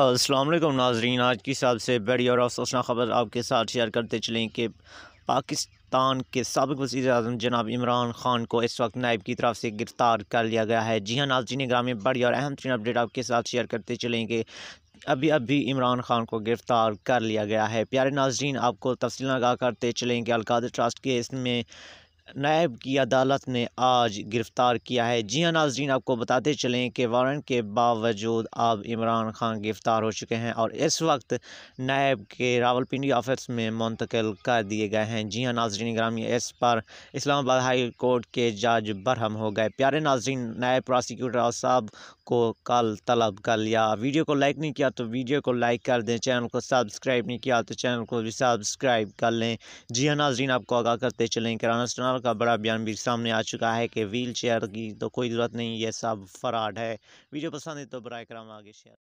असलम नाजरीन आज की सबसे बड़ी और अफसोसना खबर आपके साथ शेयर करते चलें कि पाकिस्तान के सबक वज़ी अजम जनाब इमरान खान को इस वक्त नायब की तरफ से गिरफ़्तार कर लिया गया है जी हाँ नाजरीन ग्रामीण बड़ी और अहम तरीन अपडेट आपके साथ शेयर करते चलेंगे अभी अभी इमरान खान को गिरफ़्तार कर लिया गया है प्यारे नाजरीन आपको तफसील आगा करते चलें कि अलकाद ट्रस्ट के इसमें नायब की अदालत ने आज गिरफ़्तार किया है जी हाँ नाजरीन आपको बताते चलें कि वारंट के बावजूद अब इमरान खान गिरफ़्तार हो चुके हैं और इस वक्त नायब के रावलपिंडी ऑफिस में मुंतकिल कर दिए गए हैं जी हाँ नाजरीन ग्रामी इस पर इस्लामाबाद हाई कोर्ट के जज बरहम हो गए प्यारे नाजरीन नायब प्रोसिक्यूटर साहब को कल तलब कर लिया वीडियो को लाइक नहीं किया तो वीडियो को लाइक कर दें चैनल को सब्सक्राइब नहीं किया तो चैनल को भी सब्सक्राइब कर लें जी हाँ नाजरीन आपको आगाह करते चलें कराना सरकार का बड़ा बयान भी सामने आ चुका है कि व्हील चेयर की तो कोई ज़रूरत नहीं ये सब फ्रॉड है वीडियो पसंद है तो बर कर आगे शेयर